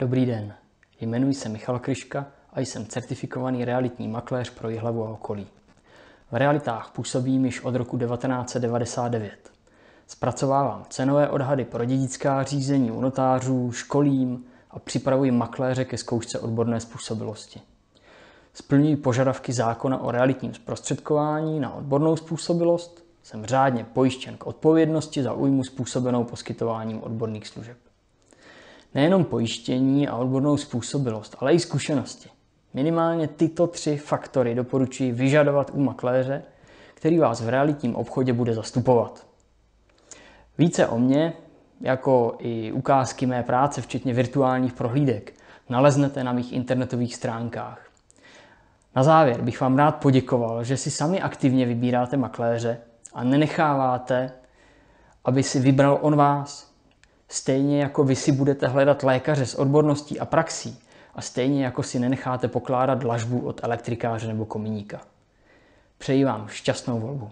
Dobrý den, jmenuji se Michal Kryška a jsem certifikovaný realitní makléř pro Jihlavu a okolí. V realitách působím již od roku 1999. Zpracovávám cenové odhady pro dědická řízení u notářů, školím a připravuji makléře ke zkoušce odborné způsobilosti. Splňuji požadavky zákona o realitním zprostředkování na odbornou způsobilost, jsem řádně pojištěn k odpovědnosti za újmu způsobenou poskytováním odborných služeb nejenom pojištění a odbornou způsobilost, ale i zkušenosti. Minimálně tyto tři faktory doporučuji vyžadovat u makléře, který vás v realitním obchodě bude zastupovat. Více o mě, jako i ukázky mé práce, včetně virtuálních prohlídek, naleznete na mých internetových stránkách. Na závěr bych vám rád poděkoval, že si sami aktivně vybíráte makléře a nenecháváte, aby si vybral on vás, Stejně jako vy si budete hledat lékaře s odborností a praxí a stejně jako si nenecháte pokládat dlažbu od elektrikáře nebo komíníka. Přeji vám šťastnou volbu.